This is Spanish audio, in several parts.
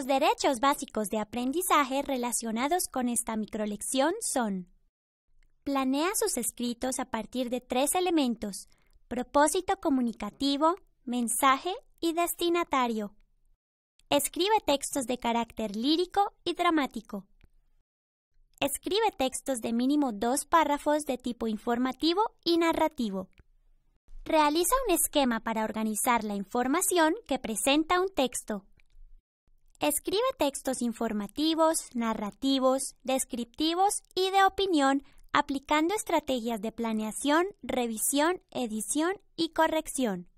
Los derechos básicos de aprendizaje relacionados con esta microlección son Planea sus escritos a partir de tres elementos, propósito comunicativo, mensaje y destinatario. Escribe textos de carácter lírico y dramático. Escribe textos de mínimo dos párrafos de tipo informativo y narrativo. Realiza un esquema para organizar la información que presenta un texto. Escribe textos informativos, narrativos, descriptivos y de opinión aplicando estrategias de planeación, revisión, edición y corrección.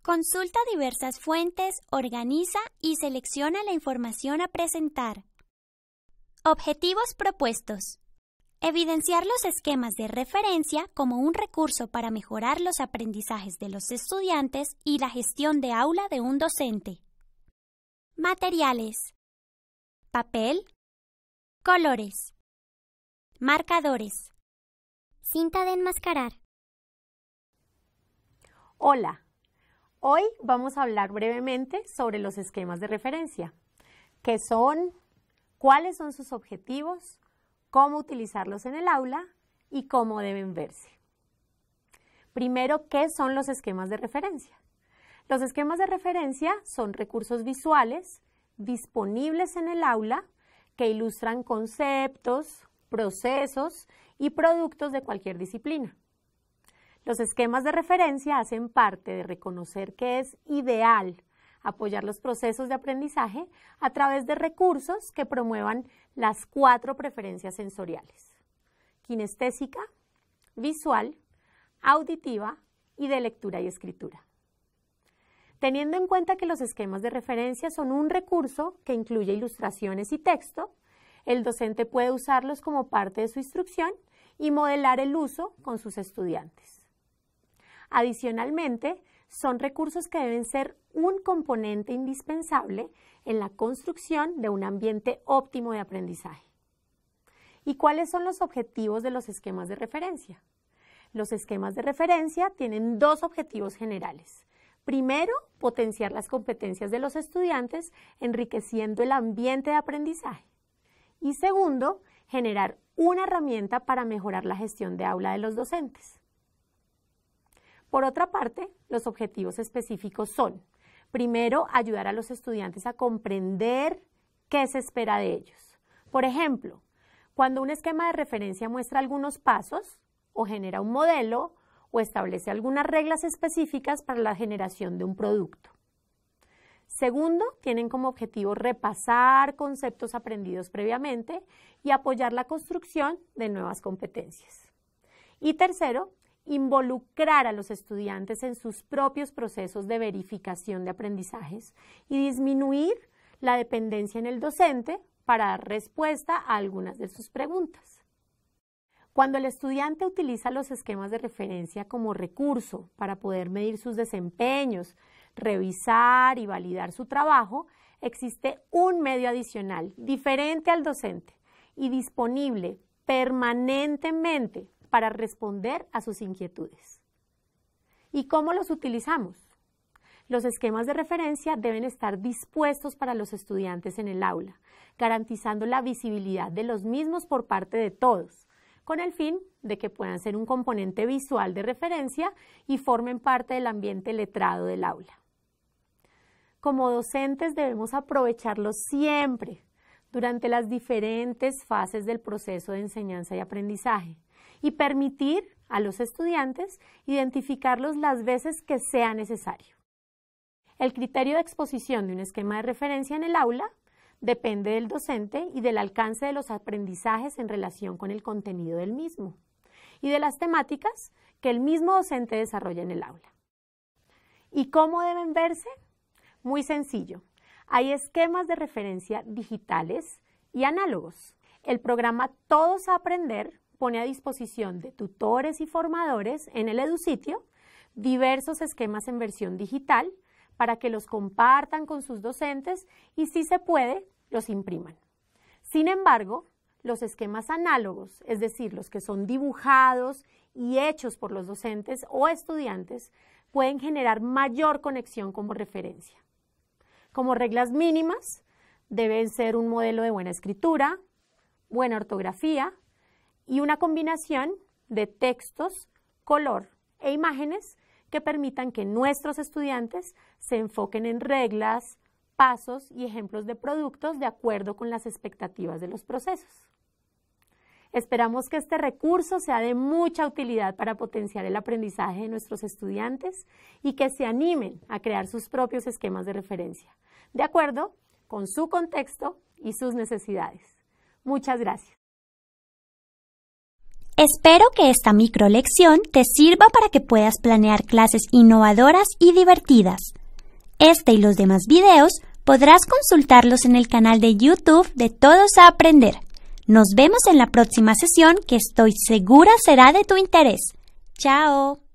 Consulta diversas fuentes, organiza y selecciona la información a presentar. Objetivos propuestos. Evidenciar los esquemas de referencia como un recurso para mejorar los aprendizajes de los estudiantes y la gestión de aula de un docente. Materiales. Papel. Colores. Marcadores. Cinta de enmascarar. Hola. Hoy vamos a hablar brevemente sobre los esquemas de referencia. ¿Qué son? ¿Cuáles son sus objetivos? ¿Cómo utilizarlos en el aula? ¿Y cómo deben verse? Primero, ¿qué son los esquemas de referencia? Los esquemas de referencia son recursos visuales disponibles en el aula que ilustran conceptos, procesos y productos de cualquier disciplina. Los esquemas de referencia hacen parte de reconocer que es ideal apoyar los procesos de aprendizaje a través de recursos que promuevan las cuatro preferencias sensoriales, kinestésica, visual, auditiva y de lectura y escritura. Teniendo en cuenta que los esquemas de referencia son un recurso que incluye ilustraciones y texto, el docente puede usarlos como parte de su instrucción y modelar el uso con sus estudiantes. Adicionalmente, son recursos que deben ser un componente indispensable en la construcción de un ambiente óptimo de aprendizaje. ¿Y cuáles son los objetivos de los esquemas de referencia? Los esquemas de referencia tienen dos objetivos generales. Primero, potenciar las competencias de los estudiantes, enriqueciendo el ambiente de aprendizaje. Y segundo, generar una herramienta para mejorar la gestión de aula de los docentes. Por otra parte, los objetivos específicos son, primero, ayudar a los estudiantes a comprender qué se espera de ellos. Por ejemplo, cuando un esquema de referencia muestra algunos pasos o genera un modelo, o establece algunas reglas específicas para la generación de un producto. Segundo, tienen como objetivo repasar conceptos aprendidos previamente y apoyar la construcción de nuevas competencias. Y tercero, involucrar a los estudiantes en sus propios procesos de verificación de aprendizajes y disminuir la dependencia en el docente para dar respuesta a algunas de sus preguntas. Cuando el estudiante utiliza los esquemas de referencia como recurso para poder medir sus desempeños, revisar y validar su trabajo, existe un medio adicional, diferente al docente y disponible permanentemente para responder a sus inquietudes. ¿Y cómo los utilizamos? Los esquemas de referencia deben estar dispuestos para los estudiantes en el aula, garantizando la visibilidad de los mismos por parte de todos con el fin de que puedan ser un componente visual de referencia y formen parte del ambiente letrado del aula. Como docentes debemos aprovecharlos siempre durante las diferentes fases del proceso de enseñanza y aprendizaje y permitir a los estudiantes identificarlos las veces que sea necesario. El criterio de exposición de un esquema de referencia en el aula depende del docente y del alcance de los aprendizajes en relación con el contenido del mismo y de las temáticas que el mismo docente desarrolla en el aula. ¿Y cómo deben verse? Muy sencillo. Hay esquemas de referencia digitales y análogos. El programa Todos a Aprender pone a disposición de tutores y formadores en el EduSitio diversos esquemas en versión digital para que los compartan con sus docentes y si se puede, los impriman. Sin embargo, los esquemas análogos, es decir, los que son dibujados y hechos por los docentes o estudiantes, pueden generar mayor conexión como referencia. Como reglas mínimas, deben ser un modelo de buena escritura, buena ortografía y una combinación de textos, color e imágenes que permitan que nuestros estudiantes se enfoquen en reglas, pasos y ejemplos de productos de acuerdo con las expectativas de los procesos. Esperamos que este recurso sea de mucha utilidad para potenciar el aprendizaje de nuestros estudiantes y que se animen a crear sus propios esquemas de referencia, de acuerdo con su contexto y sus necesidades. Muchas gracias. Espero que esta microlección te sirva para que puedas planear clases innovadoras y divertidas. Este y los demás videos podrás consultarlos en el canal de YouTube de Todos a Aprender. Nos vemos en la próxima sesión que estoy segura será de tu interés. ¡Chao!